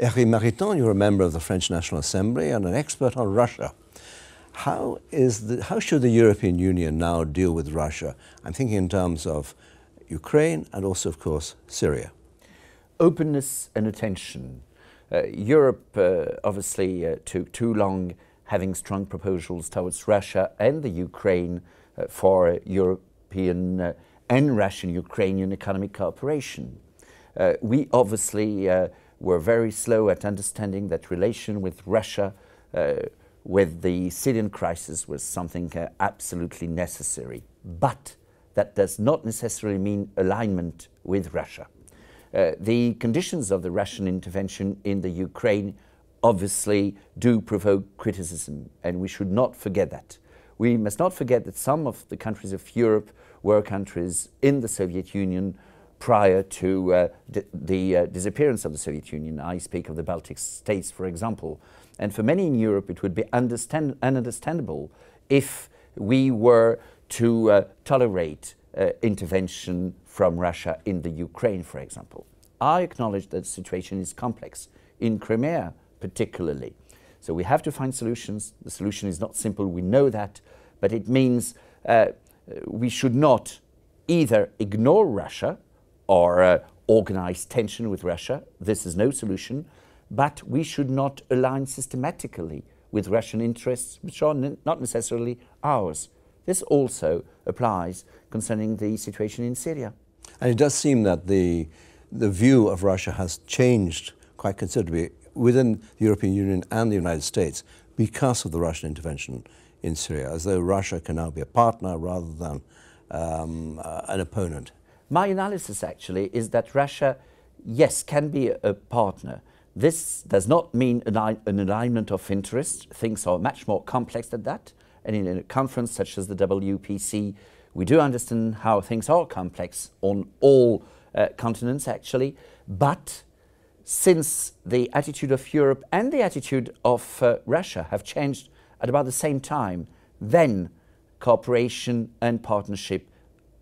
Hervé Mariton, you're a member of the French National Assembly and an expert on Russia. How, is the, how should the European Union now deal with Russia? I'm thinking in terms of Ukraine and also, of course, Syria. Openness and attention. Uh, Europe, uh, obviously, uh, took too long having strong proposals towards Russia and the Ukraine uh, for European uh, and Russian Ukrainian economic cooperation. Uh, we obviously were very slow at understanding that relation with Russia, uh, with the Syrian crisis, was something uh, absolutely necessary. But that does not necessarily mean alignment with Russia. Uh, the conditions of the Russian intervention in the Ukraine obviously do provoke criticism, and we should not forget that. We must not forget that some of the countries of Europe were countries in the Soviet Union prior to uh, the uh, disappearance of the Soviet Union. I speak of the Baltic states, for example. And for many in Europe, it would be understand understandable, if we were to uh, tolerate uh, intervention from Russia in the Ukraine, for example. I acknowledge that the situation is complex, in Crimea particularly. So we have to find solutions. The solution is not simple, we know that, but it means uh, we should not either ignore Russia or uh, organized tension with Russia. This is no solution. But we should not align systematically with Russian interests, which are not necessarily ours. This also applies concerning the situation in Syria. And it does seem that the, the view of Russia has changed quite considerably within the European Union and the United States because of the Russian intervention in Syria, as though Russia can now be a partner rather than um, uh, an opponent. My analysis actually is that Russia, yes, can be a, partner. This does not mean an, an alignment of interests. Things are much more complex than that. And in a conference such as the WPC, we do understand how things are complex on all uh, continents, actually. But since the attitude of Europe and the attitude of uh, Russia have changed at about the same time, then cooperation and partnership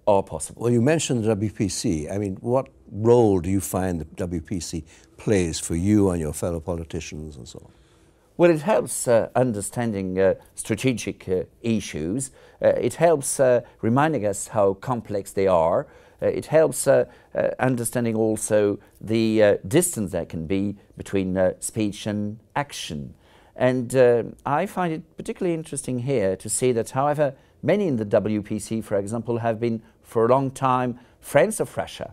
are possible. Well, you mentioned the WPC. I mean, what role do you find the WPC plays for you and your fellow politicians and so on? Well, it helps uh, understanding uh, strategic uh, issues. Uh, it helps uh, reminding us how complex they are. Uh, it helps understanding also the distance that can be between speech and action. And uh, I find it particularly interesting here to see that, however, many in the WPC, for example, have been for a long time friends of Russia.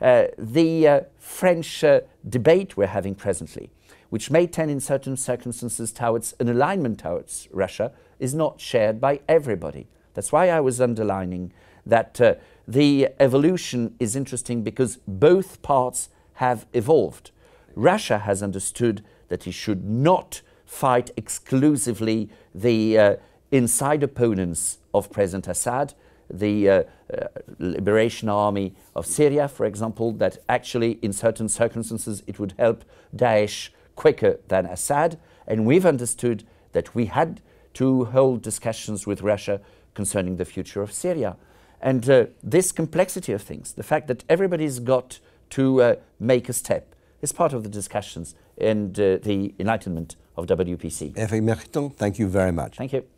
Uh, the uh, French uh, debate we're having presently, which may tend in certain circumstances towards an alignment towards Russia, is not shared by everybody. That's why I was underlining that uh, the evolution is interesting because both parts have evolved. Russia has understood that he should not fight exclusively the uh, inside opponents of President Assad, the uh, uh, Liberation Army of Syria, for example, that actually in certain circumstances it would help Daesh quicker than Assad. And we've understood that we had to hold discussions with Russia concerning the future of Syria. And uh, this complexity of things, the fact that everybody's got to uh, make a step, is part of the discussions and uh, the enlightenment of WPC. Eric thank you very much. Thank you.